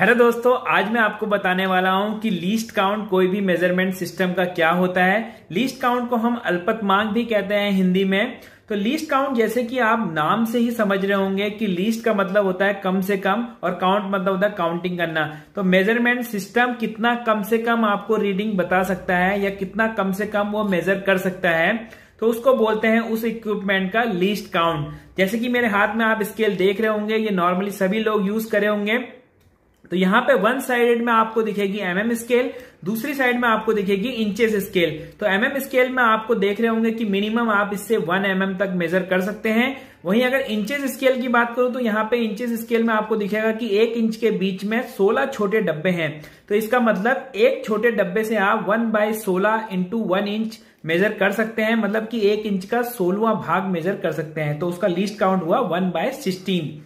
hello दोस्तों आज मैं आपको बताने वाला हूं कि लीस्ट काउंट कोई भी मेजरमेंट सिस्टम का क्या होता है लीस्ट काउंट को हम अल्पत मांग भी कहते हैं हिंदी में तो लीस्ट काउंट जैसे कि आप नाम से ही समझ रहे होंगे कि लीस्ट का मतलब होता है कम से कम और काउंट मतलब होता है काउंटिंग करना तो मेजरमेंट सिस्टम कितना कम से कम आपको रीडिंग बता सकता है या कितना कम से कम वो मेजर कर सकता है तो उसको बोलते हैं उस इक्विपमेंट का लीस्ट काउंट जैसे कि मेरे हाथ में आप स्केल देख रहे होंगे ये नॉर्मली सभी लोग यूज करे होंगे तो यहां पे वन साइडेड में आपको दिखेगी एमएम स्केल दूसरी साइड में आपको दिखेगी इंचेस स्केल तो एमएम स्केल में आपको देख रहे होंगे कि मिनिमम आप इससे वन एमएम mm तक मेजर कर सकते हैं वहीं अगर इंचेस स्केल की बात करूं तो यहाँ पे इंचेस स्केल में आपको दिखेगा कि एक इंच के बीच में सोलह छोटे डब्बे हैं तो इसका मतलब एक छोटे डब्बे से आप वन बाय सोलह इंटू वन इंच मेजर कर सकते हैं मतलब कि एक इंच का सोलवा भाग मेजर कर सकते हैं तो उसका लीस्ट काउंट हुआ वन बाय सिक्सटीन